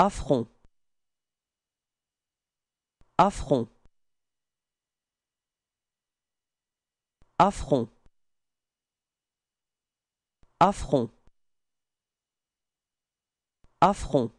Affront. Affront. Affront. Affront. Affront.